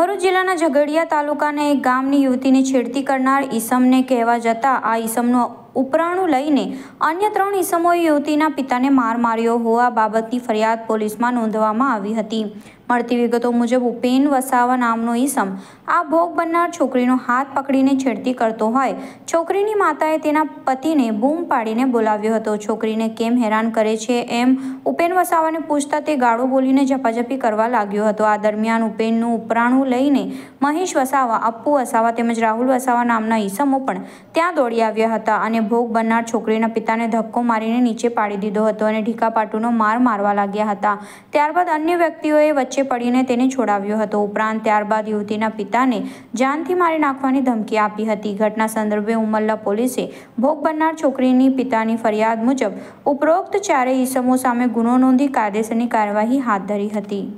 ભરૂચ જિલ્લાના ઝઘડિયા તાલુકાના એક ગામની યુવતીને છેડતી કરનાર ઈસમને કહેવા જતા આ ઈસમનો ઉપરાણું લઈને અન્ય ત્રણ ઈસમોએ યુવતીના પિતાને માર માર્યો હોવા બાબતની ફરિયાદ પોલીસમાં નોંધવામાં આવી હતી મળતી વિગતો મુજબ ઉપેન વસાવા નામનો ઈસમ આ ભોગ બનનાર છોકરીનો હાથ પકડીને છેડતી કરતો હોય છોકરીની માતાએ તેના પતિને બૂમ પાડીને બોલાવ્યો હતો છોકરીને કેમ હેરાન કરે છે એમ ઉપેન વસાવાને પૂછતા તે ગાળો બોલીને ઝપાઝપી કરવા લાગ્યો હતો આ દરમિયાન ઉપેનનું ઉપરાણું લઈને મહેશ વસાવા અપ્પુ વસાવા તેમજ રાહુલ વસાવા નામના ઈસમો પણ ત્યાં દોડી આવ્યા હતા અને ભોગ બનનાર છોકરીના પિતાને ધક્કો મારીને નીચે પાડી દીધો હતો અને ઢીકાપાટુનો માર મારવા લાગ્યા હતા ત્યારબાદ અન્ય વ્યક્તિઓએ વચ્ચે વચ્ચે પડીને તેને છોડાવ્યો હતો ઉપરાંત ત્યારબાદ યુવતીના પિતાને જાનથી મારી નાખવાની ધમકી આપી હતી ઘટના સંદર્ભે ઉમરલા પોલીસે ભોગ બનનાર છોકરીની પિતાની ફરિયાદ મુજબ ઉપરોક્ત ચારેય ઈસમો સામે ગુનો નોંધી કાયદેસરની કાર્યવાહી હાથ ધરી હતી